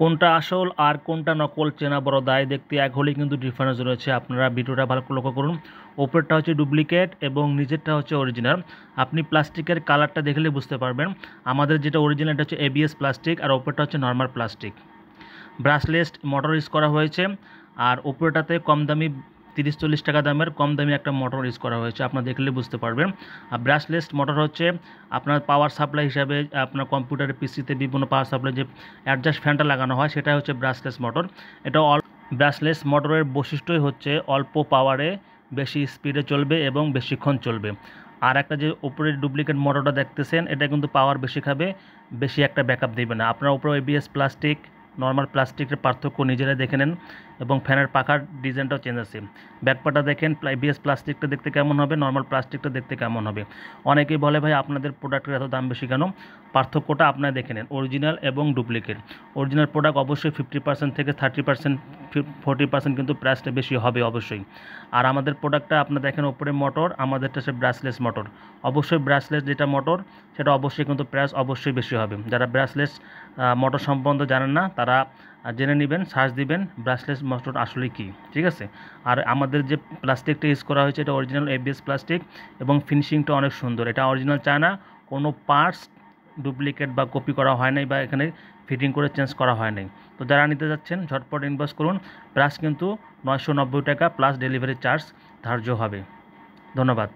কোনটা আসল আর কোনটা নকল চেনা বড় দায় দেখতে এক হলেই কিন্তু ডিফারেন্স রয়েছে আপনারা ভিডিওটা ভালো করে লক্ষ্য করুন ওপরেরটা হচ্ছে ডুপ্লিকেট এবং নিজেরটা হচ্ছে অরিজিনাল আপনি প্লাস্টিকের কালারটা দেখলে বুঝতে পারবেন আমাদের যেটা অরিজিনাল এটা হচ্ছে এবিএস প্লাস্টিক আর ওপরটা হচ্ছে normal plastic brushless motor use করা হয়েছে আর ওপরটাতে কম দামি তিরিশ চল্লিশ টাকা দামের কম দামি একটা মোটর ইউজ করা হয়েছে আপনার দেখলে বুঝতে পারবেন আর ব্রাশলেস মোটর হচ্ছে আপনার পাওয়ার সাপ্লাই হিসাবে আপনার কম্পিউটারের পিসিতে বিভিন্ন পাওয়ার সাপ্লাই যে অ্যাডজাস্ট ফ্যানটা লাগানো হয় সেটাই হচ্ছে ব্রাশলেস মোটর এটা অল ব্রাশলেস মোটরের বৈশিষ্ট্যই হচ্ছে অল্প পাওয়ারে বেশি স্পিডে চলবে এবং বেশিক্ষণ চলবে আর একটা যে উপরের ডুপ্লিকেট মোটরটা দেখতেছেন এটা কিন্তু পাওয়ার বেশি খাবে বেশি একটা ব্যাকআপ দেবে না আপনার উপরে এবিএস প্লাস্টিক নর্মাল প্লাস্টিকের পার্থক্য নিজেরাই দেখে নেন এবং ফ্যানের পাখার ডিজাইনটাও চেঞ্জ আছে ব্যাকপাটা দেখেন বিএস প্লাস্টিকটা দেখতে কেমন হবে নর্মাল প্লাস্টিকটা দেখতে কেমন হবে অনেকেই বলে ভাই আপনাদের প্রোডাক্টের এত দাম বেশি কেন পার্থক্যটা আপনারা দেখে নেন অরিজিনাল এবং ডুপ্লিকেট অরিজিনাল প্রোডাক্ট অবশ্যই ফিফটি পার্সেন্ট থেকে থার্টি পার্সেন্ট ফোর্টি পার্সেন্ট কিন্তু প্রাইসটা বেশি হবে অবশ্যই আর আমাদের প্রোডাক্টটা আপনারা দেখেন ওপরে মোটর আমাদেরটা সে ব্রাসলেস মোটর অবশ্যই ব্রাসলেস যেটা মোটর সেটা অবশ্যই কিন্তু প্রাইস অবশ্যই বেশি হবে যারা ব্রাসলেস মোটর সম্বন্ধে জানেন না তারা জেনে নেবেন সার্চ দিবেন ব্রাশলেস মসনট আসলে কি ঠিক আছে আর আমাদের যে প্লাস্টিকটা ইউজ করা হয়েছে এটা অরিজিনাল এফবিএস প্লাস্টিক এবং ফিনিশিংটা অনেক সুন্দর এটা অরিজিনাল চায় না কোনো পার্টস ডুপ্লিকেট বা কপি করা হয় নাই বা এখানে ফিটিং করে চেঞ্জ করা হয় নাই তো যারা নিতে যাচ্ছেন ঝটপট ইনভেস্ট করুন প্লাস কিন্তু নয়শো টাকা প্লাস ডেলিভারি চার্জ ধার্য হবে ধন্যবাদ